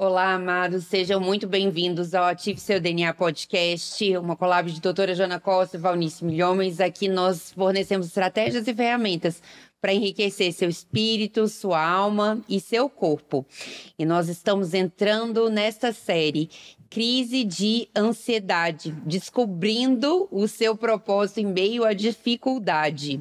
Olá, amados, sejam muito bem-vindos ao Ative Seu DNA Podcast, uma collab de doutora Jana Costa e Valnice Milhomens. Aqui nós fornecemos estratégias e ferramentas para enriquecer seu espírito, sua alma e seu corpo. E nós estamos entrando nesta série Crise de Ansiedade, descobrindo o seu propósito em meio à dificuldade.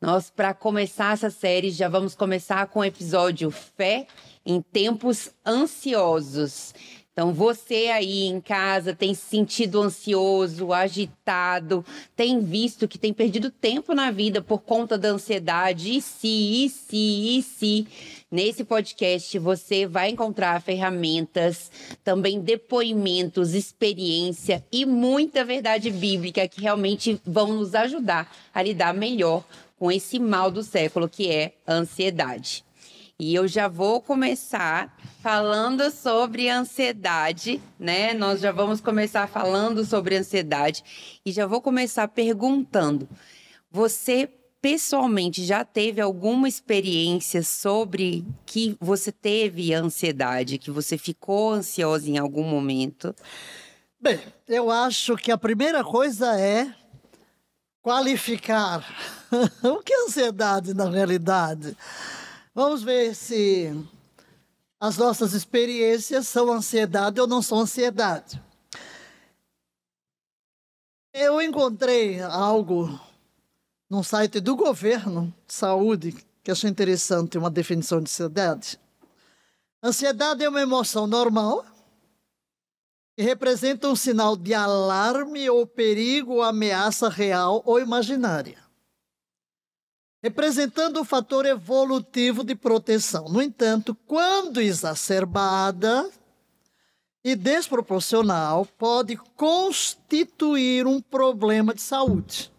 Nós, para começar essa série, já vamos começar com o episódio Fé em tempos ansiosos. Então, você aí em casa tem sentido ansioso, agitado, tem visto que tem perdido tempo na vida por conta da ansiedade, e se, e se, e se. Nesse podcast você vai encontrar ferramentas, também depoimentos, experiência e muita verdade bíblica que realmente vão nos ajudar a lidar melhor com esse mal do século que é a ansiedade. E eu já vou começar falando sobre ansiedade, né? Nós já vamos começar falando sobre ansiedade e já vou começar perguntando: você pessoalmente já teve alguma experiência sobre que você teve ansiedade, que você ficou ansiosa em algum momento? Bem, eu acho que a primeira coisa é qualificar o que é ansiedade na realidade. Vamos ver se as nossas experiências são ansiedade ou não são ansiedade. Eu encontrei algo num site do governo de saúde que achei interessante uma definição de ansiedade. Ansiedade é uma emoção normal e representa um sinal de alarme ou perigo ameaça real ou imaginária representando o fator evolutivo de proteção. No entanto, quando exacerbada e desproporcional, pode constituir um problema de saúde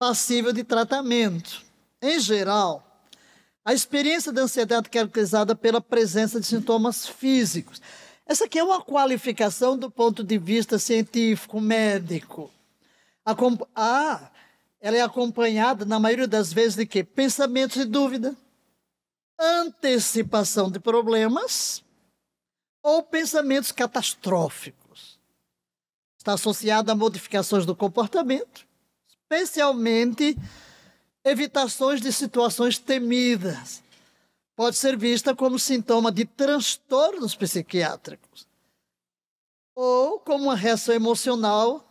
passível de tratamento. Em geral, a experiência da ansiedade é caracterizada pela presença de sintomas físicos. Essa aqui é uma qualificação do ponto de vista científico, médico. A, ah, ela é acompanhada, na maioria das vezes, de quê? Pensamentos de dúvida, antecipação de problemas ou pensamentos catastróficos. Está associada a modificações do comportamento, especialmente evitações de situações temidas. Pode ser vista como sintoma de transtornos psiquiátricos ou como uma reação emocional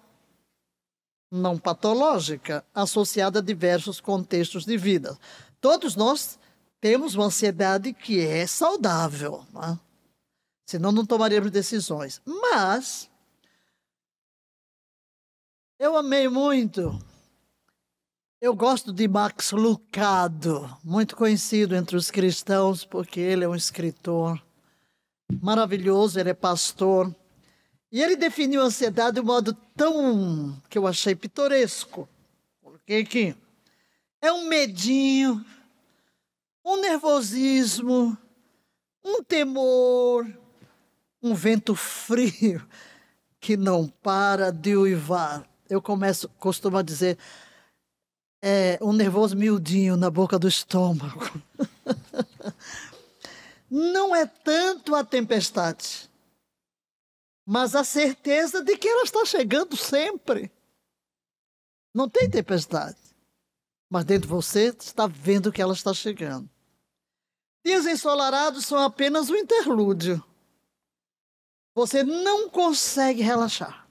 não patológica, associada a diversos contextos de vida. Todos nós temos uma ansiedade que é saudável, né? senão não tomaríamos decisões. Mas eu amei muito. Eu gosto de Max Lucado, muito conhecido entre os cristãos, porque ele é um escritor maravilhoso, ele é pastor e ele definiu a ansiedade de um modo tão que eu achei pitoresco. Coloquei aqui. É um medinho, um nervosismo, um temor, um vento frio que não para de uivar. Eu começo, costumo dizer, é um nervoso miudinho na boca do estômago. não é tanto a tempestade mas a certeza de que ela está chegando sempre. Não tem tempestade, mas dentro de você está vendo que ela está chegando. Dias ensolarados são apenas um interlúdio. Você não consegue relaxar.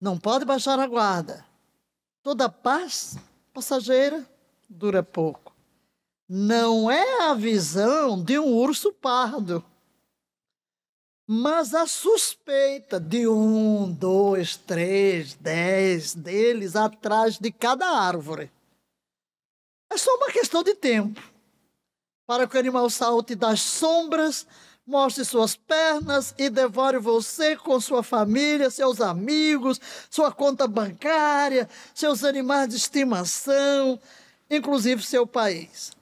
Não pode baixar a guarda. Toda paz passageira dura pouco. Não é a visão de um urso pardo mas a suspeita de um, dois, três, dez deles atrás de cada árvore é só uma questão de tempo para que o animal salte das sombras, mostre suas pernas e devore você com sua família, seus amigos, sua conta bancária, seus animais de estimação, inclusive seu país.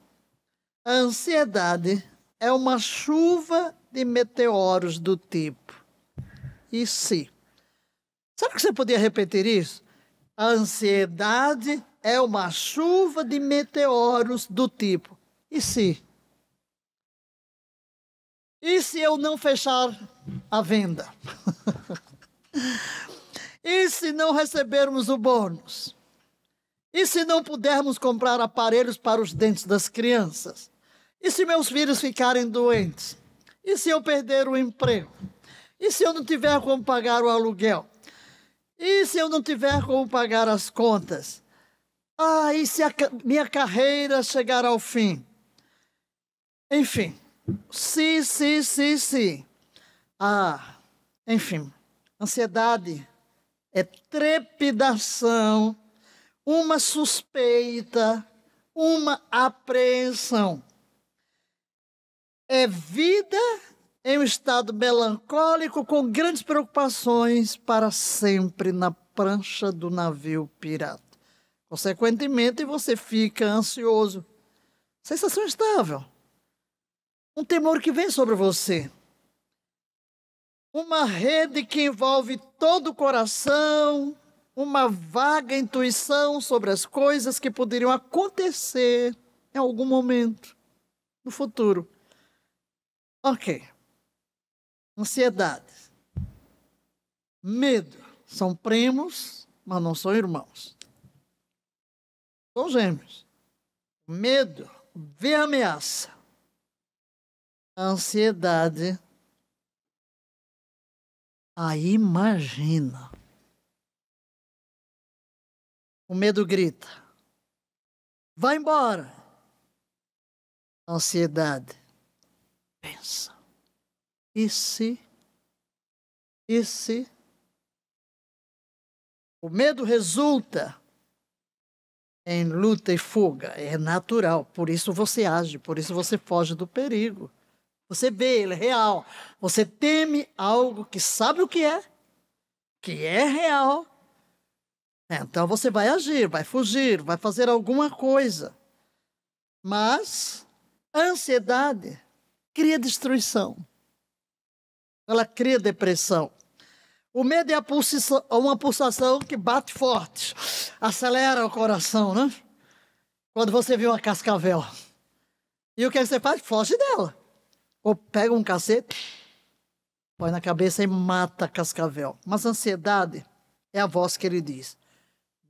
A ansiedade é uma chuva de meteoros do tipo. E se? Será que você podia repetir isso? A ansiedade é uma chuva de meteoros do tipo. E se? E se eu não fechar a venda? e se não recebermos o bônus? E se não pudermos comprar aparelhos para os dentes das crianças? E se meus filhos ficarem doentes? E se eu perder o emprego? E se eu não tiver como pagar o aluguel? E se eu não tiver como pagar as contas? Ah, e se a minha carreira chegar ao fim? Enfim, se, se, se, se. Ah, enfim, ansiedade é trepidação, uma suspeita, uma apreensão é vida em um estado melancólico com grandes preocupações para sempre na prancha do navio pirata. Consequentemente, você fica ansioso. Sensação estável. Um temor que vem sobre você. Uma rede que envolve todo o coração, uma vaga intuição sobre as coisas que poderiam acontecer em algum momento no futuro. Ok. Ansiedade. Medo. São primos, mas não são irmãos. São gêmeos. Medo vê a ameaça. ansiedade. Aí imagina. O medo grita. Vai embora. Ansiedade. Pensa. E se? E se? O medo resulta em luta e fuga. É natural. Por isso você age, por isso você foge do perigo. Você vê, ele é real. Você teme algo que sabe o que é, que é real. É, então você vai agir, vai fugir, vai fazer alguma coisa. Mas a ansiedade cria destruição. Ela cria depressão. O medo é a pulsação, uma pulsação que bate forte, acelera o coração, né? Quando você vê uma cascavel. E o que, é que você faz? Foge dela. Ou pega um cacete, põe na cabeça e mata a cascavel. Mas a ansiedade é a voz que ele diz: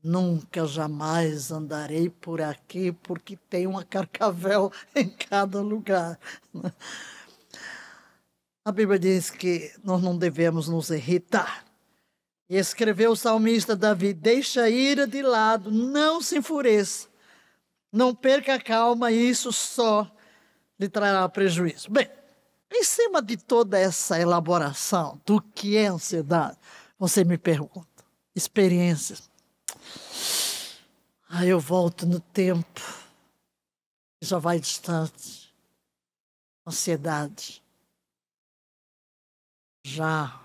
Nunca jamais andarei por aqui porque tem uma carcavel em cada lugar. A Bíblia diz que nós não devemos nos irritar. E escreveu o salmista Davi: Deixa a ira de lado, não se enfureça, não perca a calma, e isso só lhe trará prejuízo. Bem, em cima de toda essa elaboração do que é ansiedade, você me pergunta: experiências ah, eu volto no tempo. Já vai distante. Ansiedade. Já.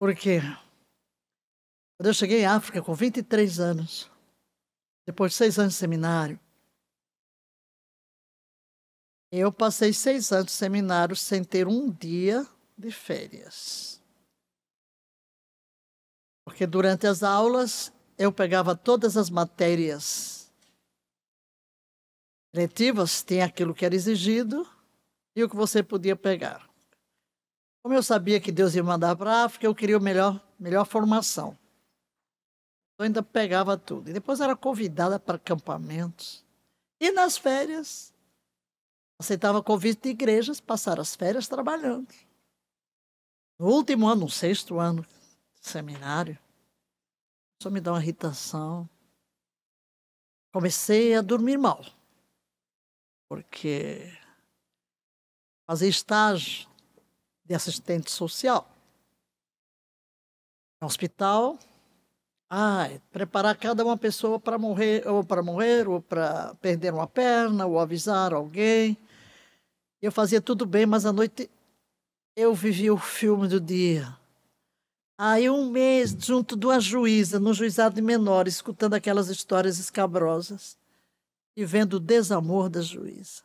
Por quê? Quando eu cheguei em África com 23 anos, depois de seis anos de seminário, eu passei seis anos de seminário sem ter um dia de férias. Porque durante as aulas eu pegava todas as matérias letivas, tem aquilo que era exigido e o que você podia pegar. Como eu sabia que Deus ia mandar para a África, eu queria melhor, melhor formação. Eu ainda pegava tudo. E depois era convidada para acampamentos. E nas férias, aceitava convite de igrejas, passar as férias trabalhando. No último ano, no sexto ano, seminário, só me dá uma irritação. Comecei a dormir mal, porque fazia estágio de assistente social. No hospital, ai, preparar cada uma pessoa para morrer, ou para morrer, ou para perder uma perna, ou avisar alguém. Eu fazia tudo bem, mas à noite eu vivia o filme do dia. Aí um mês junto de uma juíza, no juizado de menor, escutando aquelas histórias escabrosas e vendo o desamor da juíza.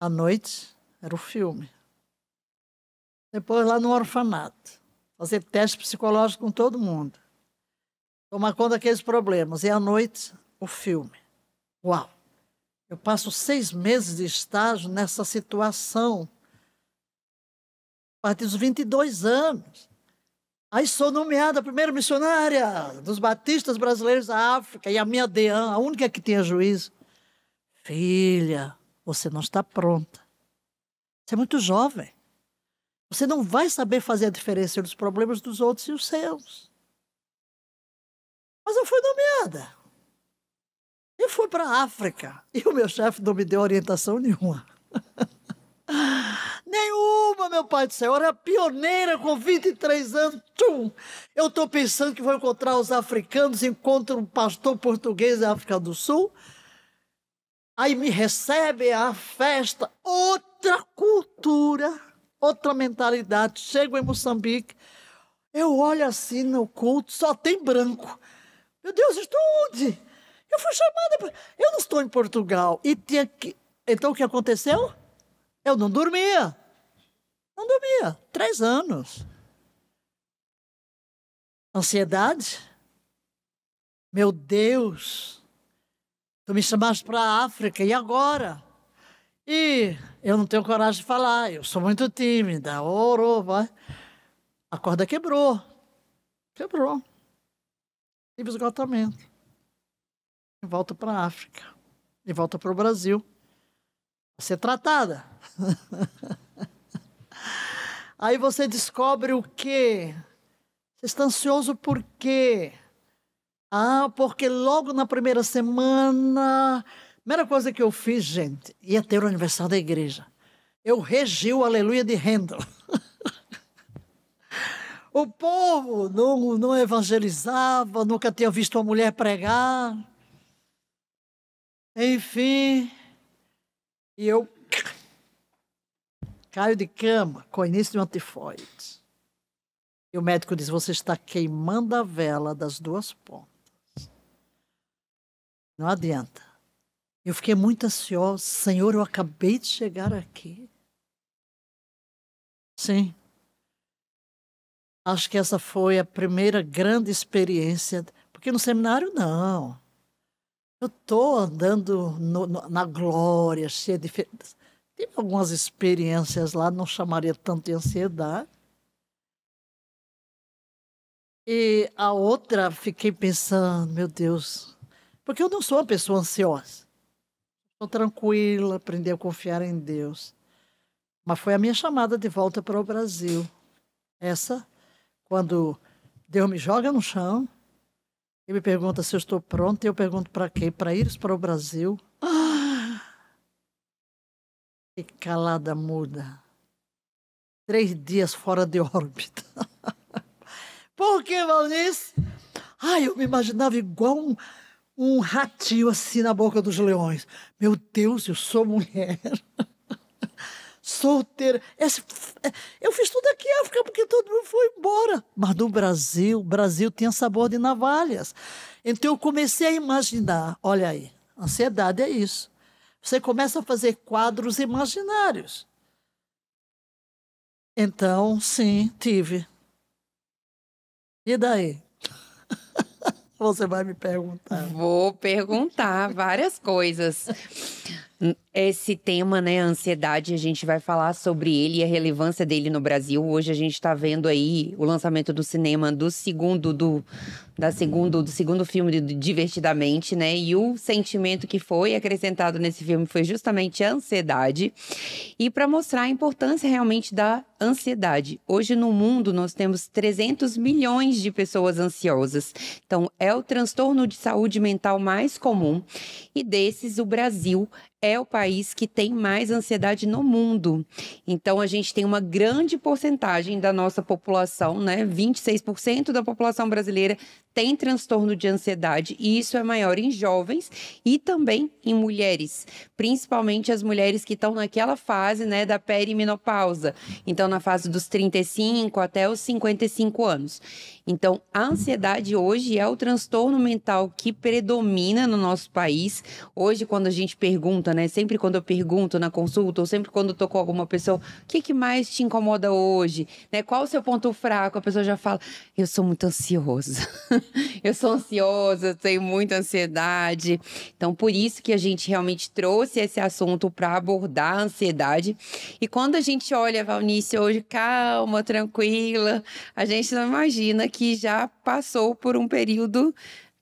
À noite era o filme. Depois lá no orfanato, fazer teste psicológico com todo mundo. Tomar conta daqueles problemas. E à noite, o filme. Uau! Eu passo seis meses de estágio nessa situação a partir dos 22 anos. Aí sou nomeada a primeira missionária dos batistas brasileiros à África e a minha deã, a única que tinha juízo. Filha, você não está pronta. Você é muito jovem. Você não vai saber fazer a diferença entre os problemas dos outros e os seus. Mas eu fui nomeada. Eu fui para a África e o meu chefe não me deu orientação nenhuma. Nenhuma, meu pai do céu. Eu era pioneira com 23 anos. Tchum. Eu estou pensando que vou encontrar os africanos, encontro um pastor português da África do Sul. Aí me recebe a festa, outra cultura, outra mentalidade. Chego em Moçambique, eu olho assim no culto, só tem branco. Meu Deus, estou onde? Eu fui chamada. Pra... Eu não estou em Portugal. E tinha que. Então o que aconteceu? Eu não dormia. Não dormia. Três anos. Ansiedade? Meu Deus! Tu me chamaste para a África, e agora? E eu não tenho coragem de falar, eu sou muito tímida. Oro, vai. A corda quebrou. Quebrou. Tive esgotamento. E volta para a África. E volta para o Brasil. Ser tratada. Aí você descobre o quê? Você está ansioso por quê? Ah, porque logo na primeira semana, a primeira coisa que eu fiz, gente, ia ter o aniversário da igreja. Eu regi o Aleluia de Handel. o povo não, não evangelizava, nunca tinha visto uma mulher pregar. Enfim, e eu Caio de cama com início de um antifoide. E o médico diz: Você está queimando a vela das duas pontas. Não adianta. Eu fiquei muito ansiosa. Senhor, eu acabei de chegar aqui. Sim. Acho que essa foi a primeira grande experiência. Porque no seminário, não. Eu estou andando no, no, na glória, cheia de. Tive algumas experiências lá, não chamaria tanto de ansiedade. E a outra, fiquei pensando, meu Deus, porque eu não sou uma pessoa ansiosa. Estou tranquila, aprendi a confiar em Deus. Mas foi a minha chamada de volta para o Brasil. Essa, quando Deus me joga no chão, ele me pergunta se eu estou pronta, e eu pergunto para quê? Para ir para o Brasil e calada muda. Três dias fora de órbita. Por que, Valnice? Ai, eu me imaginava igual um, um ratinho assim na boca dos leões. Meu Deus, eu sou mulher. solteira. Esse, é, eu fiz tudo aqui em África porque todo mundo foi embora. Mas no Brasil, o Brasil tinha sabor de navalhas. Então eu comecei a imaginar, olha aí, ansiedade é isso. Você começa a fazer quadros imaginários. Então, sim, tive. E daí? Você vai me perguntar. Vou perguntar várias coisas esse tema, né, a ansiedade, a gente vai falar sobre ele e a relevância dele no Brasil. Hoje a gente está vendo aí o lançamento do cinema do segundo do da segundo do segundo filme de Divertidamente, né? E o sentimento que foi acrescentado nesse filme foi justamente a ansiedade. E para mostrar a importância realmente da ansiedade. Hoje no mundo nós temos 300 milhões de pessoas ansiosas. Então, é o transtorno de saúde mental mais comum e desses o Brasil é o país que tem mais ansiedade no mundo. Então, a gente tem uma grande porcentagem da nossa população, né? 26% da população brasileira tem transtorno de ansiedade, e isso é maior em jovens e também em mulheres, principalmente as mulheres que estão naquela fase, né, da perimenopausa. Então, na fase dos 35 até os 55 anos. Então, a ansiedade hoje é o transtorno mental que predomina no nosso país. Hoje, quando a gente pergunta né? Sempre quando eu pergunto na consulta, ou sempre quando eu tô com alguma pessoa, o que, que mais te incomoda hoje? Né? Qual o seu ponto fraco? A pessoa já fala, eu sou muito ansiosa. eu sou ansiosa, tenho muita ansiedade. Então, por isso que a gente realmente trouxe esse assunto para abordar a ansiedade. E quando a gente olha a Valnice hoje, calma, tranquila, a gente não imagina que já passou por um período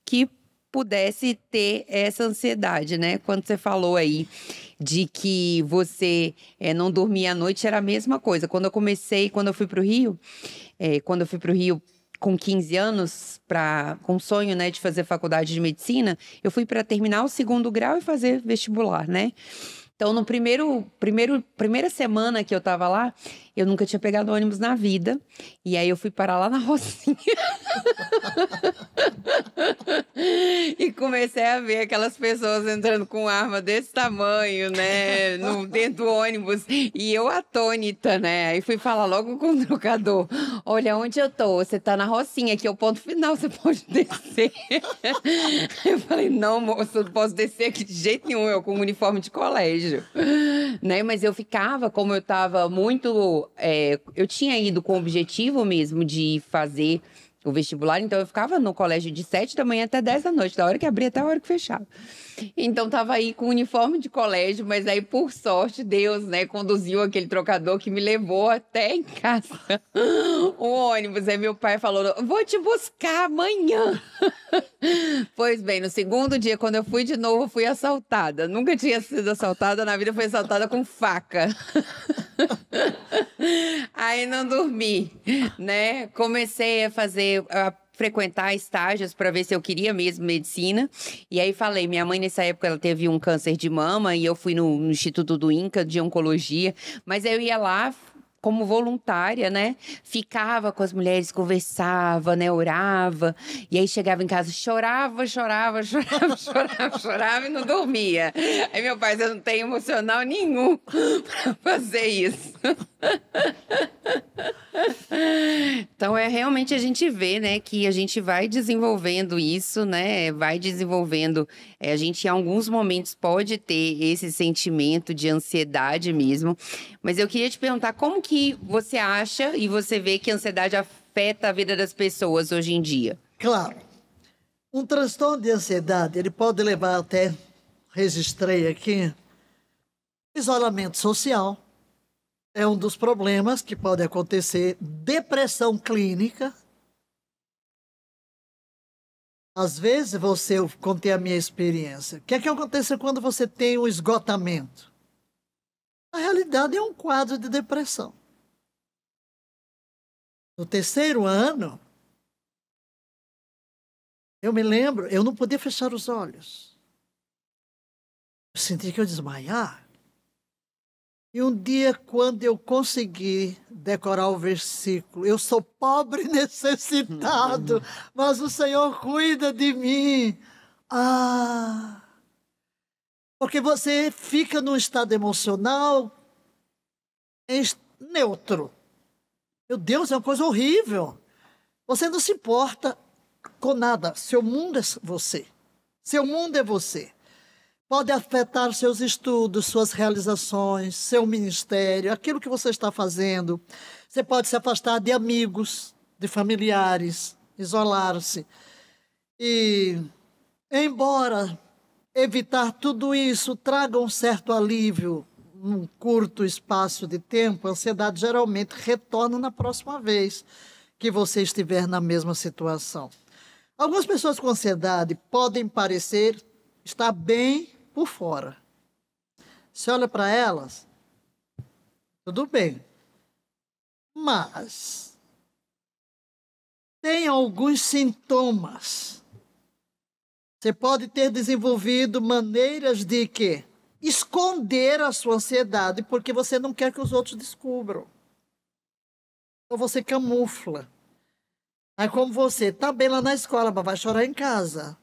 que pudesse ter essa ansiedade, né? Quando você falou aí de que você é, não dormia à noite, era a mesma coisa. Quando eu comecei, quando eu fui para o Rio, é, quando eu fui para o Rio com 15 anos, pra, com sonho né, de fazer faculdade de medicina, eu fui para terminar o segundo grau e fazer vestibular, né? Então, no primeiro, primeiro, primeira semana que eu estava lá, eu nunca tinha pegado ônibus na vida. E aí eu fui parar lá na Rocinha. e comecei a ver aquelas pessoas entrando com arma desse tamanho, né? No, dentro do ônibus. E eu atônita, né? Aí fui falar logo com o trocador: Olha, onde eu tô? Você tá na Rocinha, aqui é o ponto final, você pode descer. eu falei: Não, moço, eu não posso descer aqui de jeito nenhum, eu com um uniforme de colégio. Né? Mas eu ficava, como eu tava muito eu, é, eu tinha ido com o objetivo mesmo de fazer o vestibular, então eu ficava no colégio de 7 da manhã até 10 da noite, da hora que abria até a hora que fechava. Então tava aí com o uniforme de colégio, mas aí por sorte Deus, né, conduziu aquele trocador que me levou até em casa. o ônibus, aí meu pai falou: "Vou te buscar amanhã". pois bem, no segundo dia quando eu fui de novo, fui assaltada. Nunca tinha sido assaltada na vida, fui assaltada com faca. Aí não dormi, né? Comecei a fazer, a frequentar estágios para ver se eu queria mesmo medicina. E aí falei, minha mãe nessa época ela teve um câncer de mama e eu fui no, no Instituto do INCA de oncologia, mas eu ia lá como voluntária, né? Ficava com as mulheres, conversava, né? Orava. E aí chegava em casa, chorava, chorava, chorava, chorava, chorava e não dormia. Aí meu pai, eu não tenho emocional nenhum para fazer isso. então é realmente a gente vê, né, que a gente vai desenvolvendo isso, né? Vai desenvolvendo é, a gente, em alguns momentos, pode ter esse sentimento de ansiedade mesmo. Mas eu queria te perguntar como que você acha e você vê que a ansiedade afeta a vida das pessoas hoje em dia? Claro. Um transtorno de ansiedade, ele pode levar até, registrei aqui, isolamento social. É um dos problemas que pode acontecer, depressão clínica, às vezes você, eu contei a minha experiência. O que é que acontece quando você tem um esgotamento? A realidade, é um quadro de depressão. No terceiro ano, eu me lembro, eu não podia fechar os olhos. Eu senti que eu desmaiar. E um dia, quando eu consegui decorar o versículo, eu sou pobre e necessitado, mas o Senhor cuida de mim. Ah! Porque você fica num estado emocional neutro. Meu Deus, é uma coisa horrível. Você não se importa com nada. Seu mundo é você. Seu mundo é você pode afetar seus estudos, suas realizações, seu ministério, aquilo que você está fazendo. Você pode se afastar de amigos, de familiares, isolar-se. E, embora evitar tudo isso traga um certo alívio num curto espaço de tempo, a ansiedade geralmente retorna na próxima vez que você estiver na mesma situação. Algumas pessoas com ansiedade podem parecer estar bem por fora. Você olha para elas, tudo bem. Mas tem alguns sintomas. Você pode ter desenvolvido maneiras de que esconder a sua ansiedade porque você não quer que os outros descubram. Então você camufla. É como você tá bem lá na escola, mas vai chorar em casa.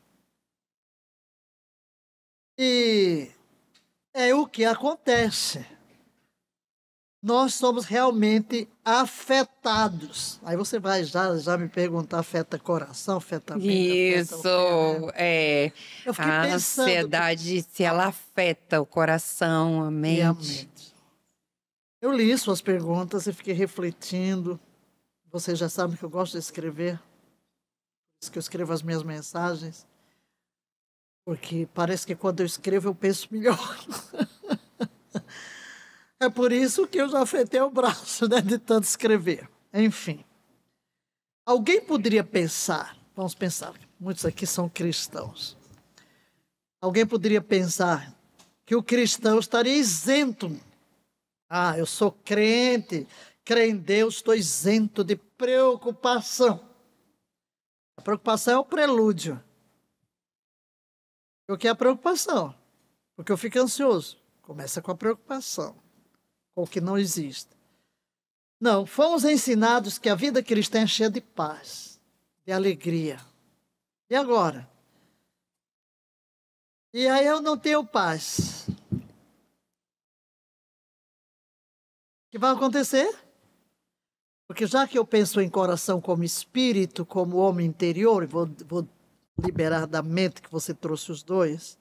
E é o que acontece. Nós somos realmente afetados. Aí você vai já, já me perguntar, afeta coração, afeta mente, Isso, afeta né? é. Eu fiquei a ansiedade, se ela afeta o coração, a mente. a mente. Eu li suas perguntas e fiquei refletindo. Vocês já sabem que eu gosto de escrever, que eu escrevo as minhas mensagens porque parece que quando eu escrevo eu penso melhor. é por isso que eu já afetei o braço né, de tanto escrever. Enfim. Alguém poderia pensar, vamos pensar, muitos aqui são cristãos. Alguém poderia pensar que o cristão estaria isento. Ah, eu sou crente, creio em Deus, estou isento de preocupação. A preocupação é o prelúdio que é a preocupação, porque eu fico ansioso. Começa com a preocupação, com o que não existe. Não, fomos ensinados que a vida cristã é cheia de paz, de alegria. E agora? E aí eu não tenho paz. O que vai acontecer? Porque já que eu penso em coração como espírito, como homem interior, vou, vou liberadamente que você trouxe os dois,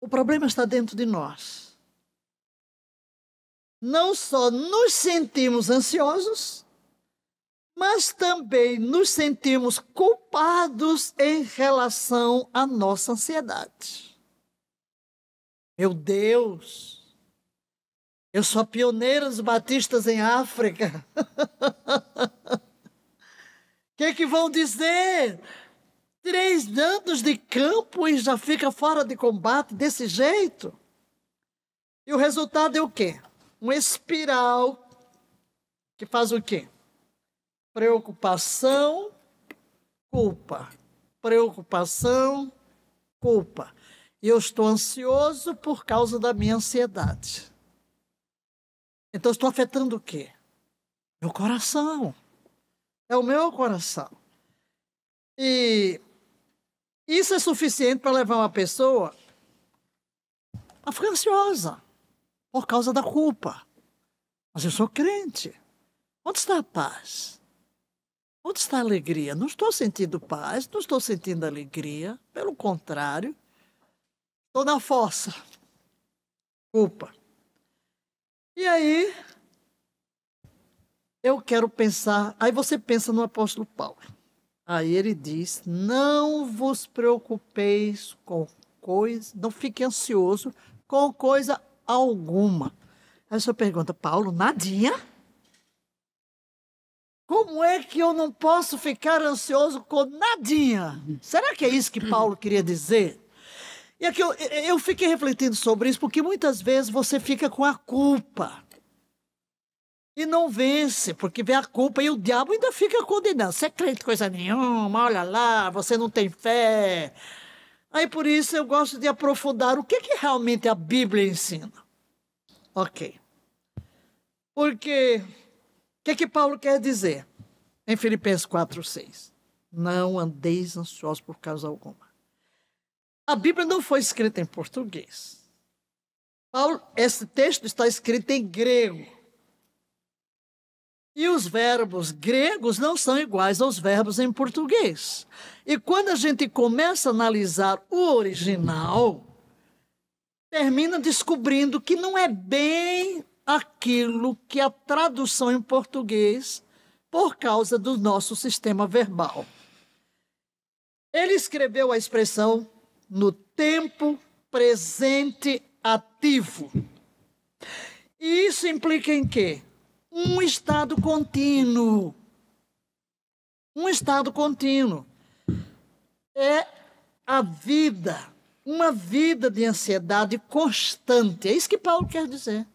o problema está dentro de nós. Não só nos sentimos ansiosos, mas também nos sentimos culpados em relação à nossa ansiedade. Meu Deus, eu sou a pioneira dos batistas em África. que, é que vão dizer? Três anos de campo e já fica fora de combate desse jeito? E o resultado é o quê? Uma espiral que faz o quê? Preocupação, culpa. Preocupação, culpa. Eu estou ansioso por causa da minha ansiedade. Então, estou afetando o quê? Meu coração é o meu coração. E isso é suficiente para levar uma pessoa a ficar ansiosa por causa da culpa. Mas eu sou crente. Onde está a paz? Onde está a alegria? Não estou sentindo paz, não estou sentindo alegria. Pelo contrário, estou na força. Culpa. E aí, eu quero pensar. Aí você pensa no apóstolo Paulo. Aí ele diz: Não vos preocupeis com coisa, não fique ansioso com coisa alguma. Aí você pergunta, Paulo, nadinha? Como é que eu não posso ficar ansioso com nadinha? Será que é isso que Paulo queria dizer? E aqui eu, eu fiquei refletindo sobre isso, porque muitas vezes você fica com a culpa e não vence, porque vem a culpa e o diabo ainda fica condenando. Você é crente coisa nenhuma, olha lá, você não tem fé. Aí por isso eu gosto de aprofundar o que, que realmente a Bíblia ensina. Ok. Porque o que, que Paulo quer dizer em Filipenses 4, 6? Não andeis ansiosos por causa alguma. A Bíblia não foi escrita em português. Paulo, esse texto está escrito em grego. E os verbos gregos não são iguais aos verbos em português. E quando a gente começa a analisar o original, termina descobrindo que não é bem aquilo que a tradução em português por causa do nosso sistema verbal. Ele escreveu a expressão no tempo presente ativo. E isso implica em quê? um estado contínuo. Um estado contínuo. É a vida, uma vida de ansiedade constante. É isso que Paulo quer dizer.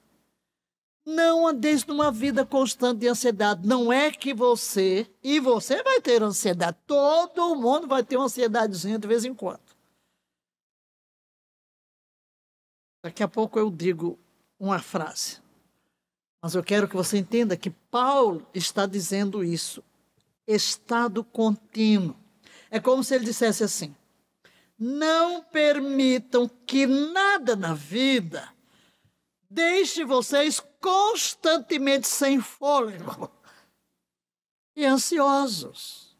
Não andeis numa vida constante de ansiedade. Não é que você, e você vai ter ansiedade. Todo mundo vai ter uma ansiedadezinha de vez em quando. Daqui a pouco eu digo uma frase. Mas eu quero que você entenda que Paulo está dizendo isso. Estado contínuo. É como se ele dissesse assim: não permitam que nada na vida deixe vocês constantemente sem fôlego e ansiosos.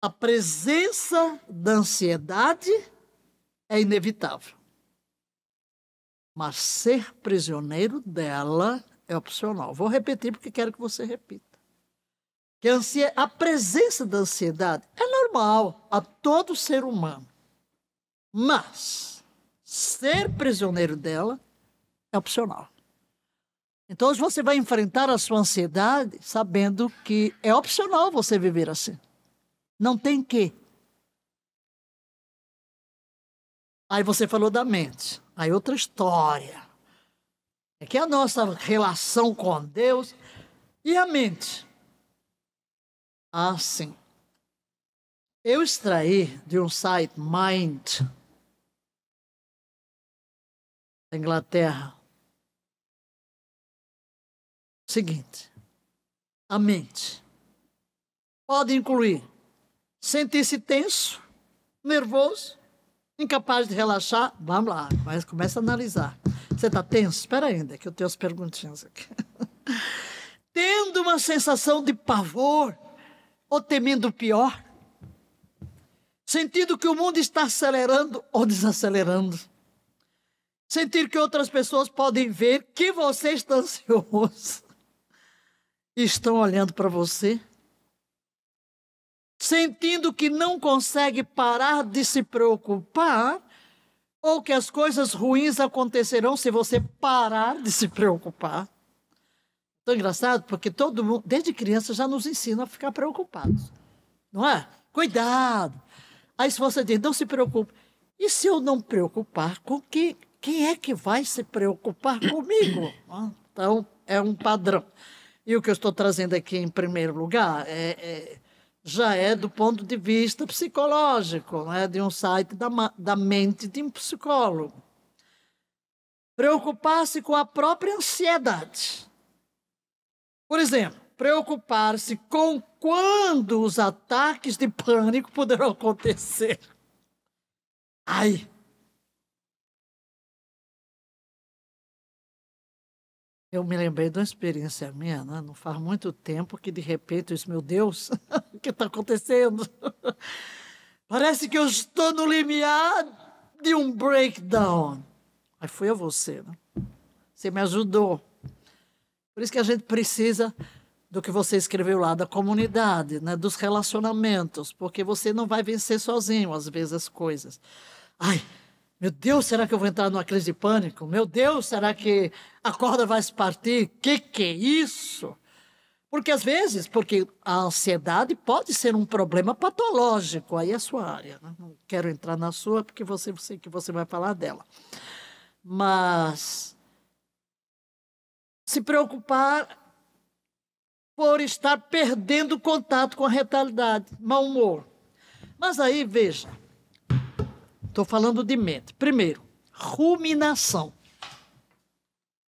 A presença da ansiedade é inevitável. Mas ser prisioneiro dela é opcional. Vou repetir porque quero que você repita. Que a presença da ansiedade é normal a todo ser humano. Mas ser prisioneiro dela é opcional. Então hoje você vai enfrentar a sua ansiedade sabendo que é opcional você viver assim. Não tem que. Aí você falou da mente. Aí outra história. É que a nossa relação com Deus e a mente. Assim, sim. eu extraí de um site Mind, da Inglaterra, o seguinte: a mente pode incluir sentir-se tenso, nervoso, Incapaz de relaxar? Vamos lá, mas começa a analisar. Você está tenso? Espera ainda, que eu tenho as perguntinhas aqui. Tendo uma sensação de pavor ou temendo o pior? Sentindo que o mundo está acelerando ou desacelerando? Sentir que outras pessoas podem ver que você está ansioso? Estão olhando para você? sentindo que não consegue parar de se preocupar, ou que as coisas ruins acontecerão se você parar de se preocupar. Tão engraçado, porque todo mundo, desde criança, já nos ensina a ficar preocupados. Não é? Cuidado! Aí se você diz, não se preocupe. E se eu não preocupar com quem? quem é que vai se preocupar comigo? Ah, então, é um padrão. E o que eu estou trazendo aqui em primeiro lugar é, é já é do ponto de vista psicológico, né? de um site da, da mente de um psicólogo. Preocupar-se com a própria ansiedade. Por exemplo, preocupar-se com quando os ataques de pânico poderão acontecer. Ai, Eu me lembrei de uma experiência minha, né? não faz muito tempo, que de repente eu disse, meu Deus, o que está acontecendo? Parece que eu estou no limiar de um breakdown. Aí fui a você, né? Você me ajudou. Por isso que a gente precisa do que você escreveu lá, da comunidade, né? dos relacionamentos, porque você não vai vencer sozinho, às vezes, as coisas. Ai, meu Deus, será que eu vou entrar numa crise de pânico? Meu Deus, será que a corda vai se partir? Que que é isso? Porque às vezes, porque a ansiedade pode ser um problema patológico, aí é a sua área. Né? Não quero entrar na sua porque você sei que você vai falar dela. Mas se preocupar por estar perdendo contato com a retalidade, mau humor. Mas aí, veja, Estou falando de mente. Primeiro, ruminação.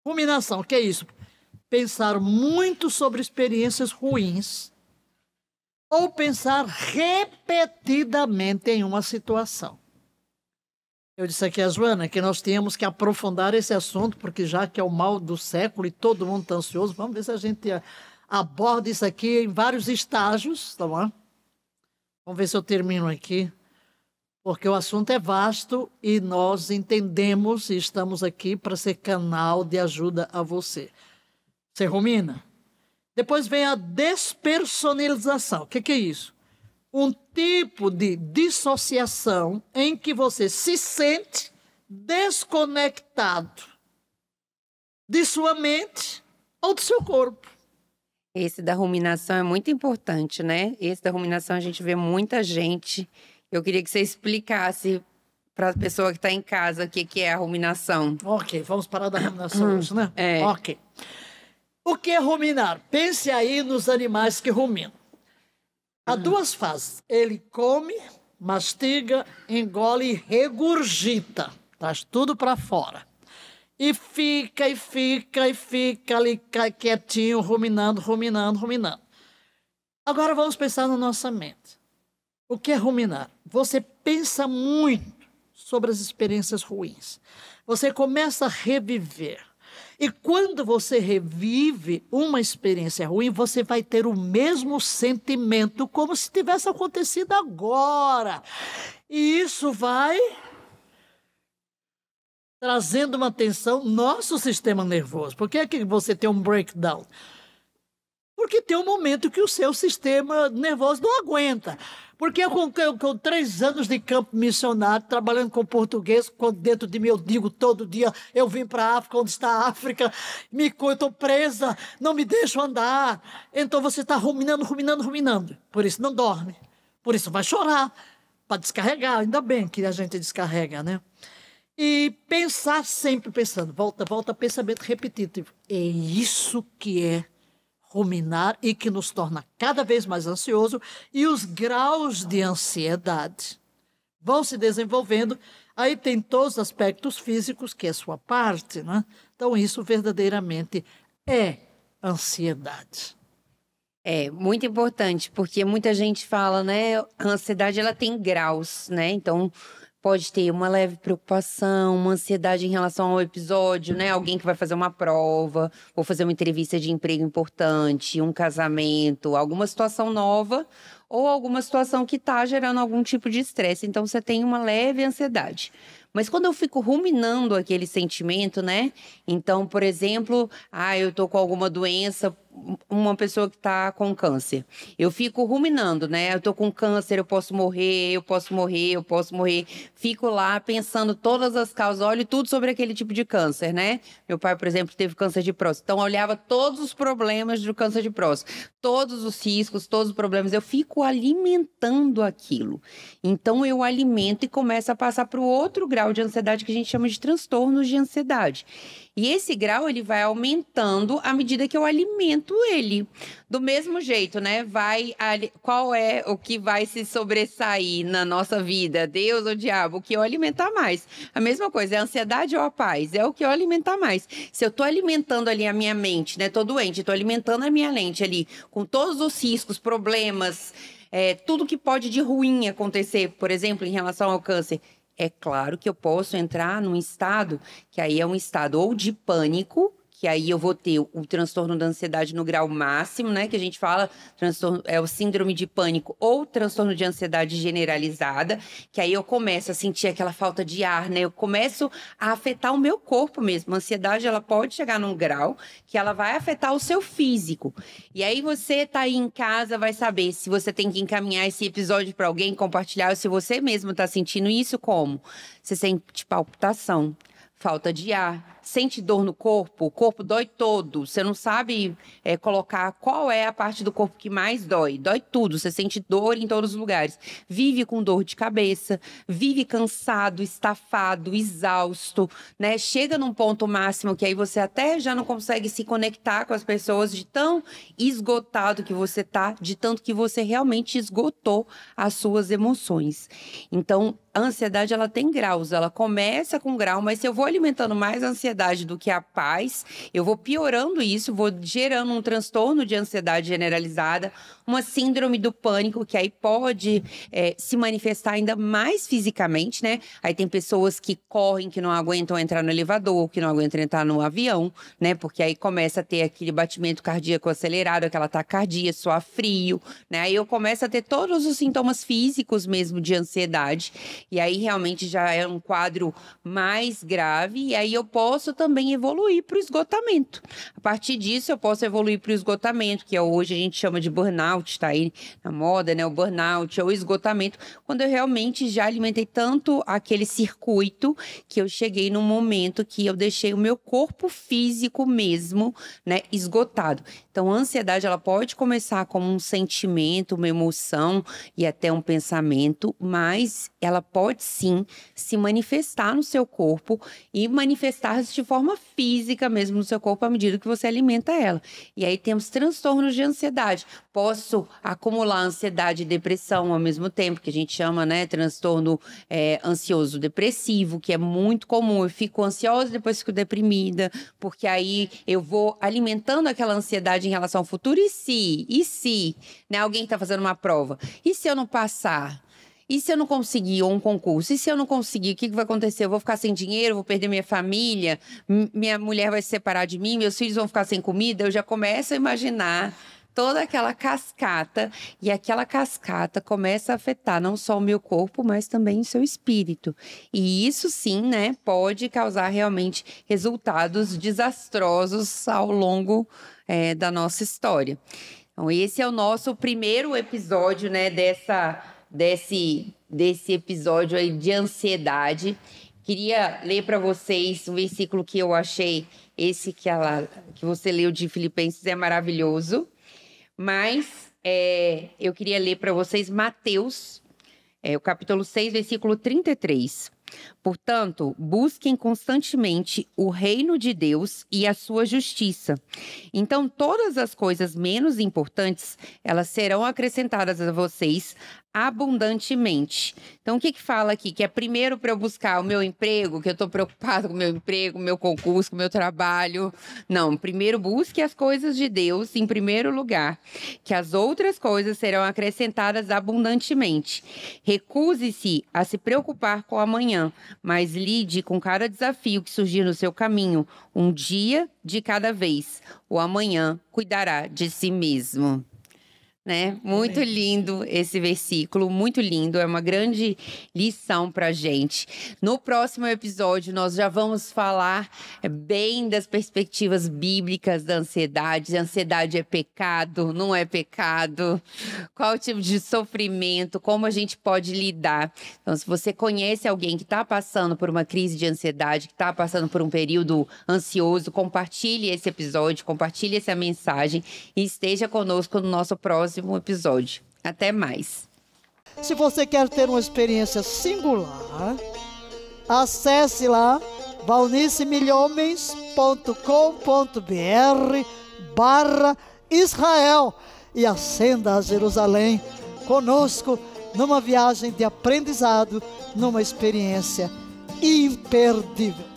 Ruminação, O que é isso? Pensar muito sobre experiências ruins ou pensar repetidamente em uma situação. Eu disse aqui a Joana que nós tínhamos que aprofundar esse assunto, porque já que é o mal do século e todo mundo está ansioso, vamos ver se a gente eh, aborda isso aqui em vários estágios, tá bom? Vamos ver se eu termino aqui porque o assunto é vasto e nós entendemos e estamos aqui para ser canal de ajuda a você. Você rumina? Depois vem a despersonalização. O que, que é isso? Um tipo de dissociação em que você se sente desconectado de sua mente ou do seu corpo. Esse da ruminação é muito importante, né? Esse da ruminação a gente vê muita gente eu queria que você explicasse para a pessoa que está em casa o que, que é a ruminação. Ok, vamos parar da ruminação hoje, hum, né? É. Ok. O que é ruminar? Pense aí nos animais que ruminam. Há hum. duas fases. Ele come, mastiga, engole e regurgita. Traz tudo para fora. E fica, e fica, e fica ali quietinho, ruminando, ruminando, ruminando. Agora vamos pensar na nossa mente. O que é ruminar? Você pensa muito sobre as experiências ruins. Você começa a reviver. E quando você revive uma experiência ruim, você vai ter o mesmo sentimento como se tivesse acontecido agora. E isso vai trazendo uma tensão no nosso sistema nervoso. Por que é que você tem um breakdown? Porque tem um momento que o seu sistema nervoso não aguenta. Porque eu com, eu, com, três anos de campo missionário, trabalhando com português, quando dentro de mim eu digo todo dia, eu vim para a África, onde está a África, me estou presa, não me deixo andar. Então você está ruminando, ruminando, ruminando. Por isso não dorme. Por isso vai chorar, para descarregar. Ainda bem que a gente descarrega, né? E pensar sempre pensando, volta, volta, pensamento repetitivo. É isso que é ruminar e que nos torna cada vez mais ansioso, e os graus de ansiedade vão se desenvolvendo. Aí tem todos os aspectos físicos, que é sua parte, né? Então, isso verdadeiramente é ansiedade. É muito importante, porque muita gente fala, né? A ansiedade ela tem graus, né? Então, pode ter uma leve preocupação, uma ansiedade em relação ao episódio, né? Alguém que vai fazer uma prova, ou fazer uma entrevista de emprego importante, um casamento, alguma situação nova, ou alguma situação que está gerando algum tipo de estresse. Então, você tem uma leve ansiedade. Mas quando eu fico ruminando aquele sentimento, né? Então, por exemplo, ah, eu tô com alguma doença, uma pessoa que tá com câncer. Eu fico ruminando, né? Eu tô com câncer, eu posso morrer, eu posso morrer, eu posso morrer. Fico lá pensando todas as causas, olho tudo sobre aquele tipo de câncer, né? Meu pai, por exemplo, teve câncer de próstata. Então, olhava todos os problemas do câncer de próstata, todos os riscos, todos os problemas. Eu fico alimentando aquilo. Então, eu alimento e começo a passar para o outro grau grau de ansiedade que a gente chama de transtornos de ansiedade. E esse grau ele vai aumentando à medida que eu alimento ele. Do mesmo jeito, né? Vai qual é o que vai se sobressair na nossa vida? Deus ou diabo? O que eu alimentar mais? A mesma coisa, é a ansiedade ou a paz? É o que eu alimentar mais. Se eu tô alimentando ali a minha mente, né? Tô doente, tô alimentando a minha lente ali com todos os riscos, problemas, é, tudo que pode de ruim acontecer, por exemplo, em relação ao câncer é claro que eu posso entrar num estado que aí é um estado ou de pânico, que aí eu vou ter o transtorno da ansiedade no grau máximo, né? Que a gente fala, transtorno, é o síndrome de pânico ou transtorno de ansiedade generalizada, que aí eu começo a sentir aquela falta de ar, né? Eu começo a afetar o meu corpo mesmo. A ansiedade, ela pode chegar num grau que ela vai afetar o seu físico. E aí você tá aí em casa, vai saber se você tem que encaminhar esse episódio para alguém, compartilhar, ou se você mesmo tá sentindo isso como? Você sente palpitação, falta de ar, sente dor no corpo, o corpo dói todo. Você não sabe é, colocar qual é a parte do corpo que mais dói. Dói tudo, você sente dor em todos os lugares. Vive com dor de cabeça, vive cansado, estafado, exausto, né? Chega num ponto máximo que aí você até já não consegue se conectar com as pessoas de tão esgotado que você tá, de tanto que você realmente esgotou as suas emoções. Então, a ansiedade ela tem graus, ela começa com grau, mas se eu vou alimentando mais a ansiedade ansiedade do que a paz. Eu vou piorando isso, vou gerando um transtorno de ansiedade generalizada, uma síndrome do pânico, que aí pode é, se manifestar ainda mais fisicamente, né? Aí tem pessoas que correm, que não aguentam entrar no elevador, que não aguentam entrar no avião, né? Porque aí começa a ter aquele batimento cardíaco acelerado, aquela taquicardia, suar frio, né? Aí eu começo a ter todos os sintomas físicos mesmo de ansiedade. E aí realmente já é um quadro mais grave. E aí eu posso posso também evoluir para o esgotamento. A partir disso, eu posso evoluir para o esgotamento, que é hoje a gente chama de burnout, está aí na moda, né? O burnout é o esgotamento, quando eu realmente já alimentei tanto aquele circuito que eu cheguei num momento que eu deixei o meu corpo físico mesmo, né, esgotado. Então, a ansiedade ela pode começar como um sentimento, uma emoção e até um pensamento, mas ela pode sim se manifestar no seu corpo e manifestar de forma física mesmo no seu corpo à medida que você alimenta ela. E aí temos transtornos de ansiedade. Posso acumular ansiedade e depressão ao mesmo tempo, que a gente chama, né, transtorno é, ansioso depressivo, que é muito comum. Eu fico ansiosa depois fico deprimida, porque aí eu vou alimentando aquela ansiedade em relação ao futuro. E se? E se? Né, alguém está fazendo uma prova. E se eu não passar? E se eu não conseguir ou um concurso? E se eu não conseguir, o que, que vai acontecer? Eu vou ficar sem dinheiro, vou perder minha família, minha mulher vai se separar de mim, meus filhos vão ficar sem comida. Eu já começo a imaginar toda aquela cascata e aquela cascata começa a afetar não só o meu corpo, mas também o seu espírito. E isso sim, né, pode causar realmente resultados desastrosos ao longo é, da nossa história. Então, esse é o nosso primeiro episódio, né, dessa desse, desse episódio aí de ansiedade. Queria ler para vocês um versículo que eu achei, esse que, ela, que você leu de Filipenses é maravilhoso, mas é, eu queria ler para vocês Mateus, é, o capítulo 6, versículo 33. Portanto, busquem constantemente o reino de Deus e a sua justiça. Então, todas as coisas menos importantes, elas serão acrescentadas a vocês abundantemente. Então, o que, que fala aqui? Que é primeiro para eu buscar o meu emprego, que eu estou preocupado com o meu emprego, meu concurso, com meu trabalho. Não, primeiro busque as coisas de Deus em primeiro lugar, que as outras coisas serão acrescentadas abundantemente. Recuse-se a se preocupar com o amanhã, mas lide com cada desafio que surgir no seu caminho, um dia de cada vez. O amanhã cuidará de si mesmo. Né? Muito lindo esse versículo, muito lindo, é uma grande lição para gente. No próximo episódio, nós já vamos falar é, bem das perspectivas bíblicas da ansiedade. A ansiedade é pecado, não é pecado? Qual tipo de sofrimento? Como a gente pode lidar? Então, se você conhece alguém que está passando por uma crise de ansiedade, que está passando por um período ansioso, compartilhe esse episódio, compartilhe essa mensagem e esteja conosco no nosso próximo próximo episódio. Até mais. Se você quer ter uma experiência singular, acesse lá valnicemilhomens.com.br barra Israel e ascenda a Jerusalém conosco numa viagem de aprendizado, numa experiência imperdível.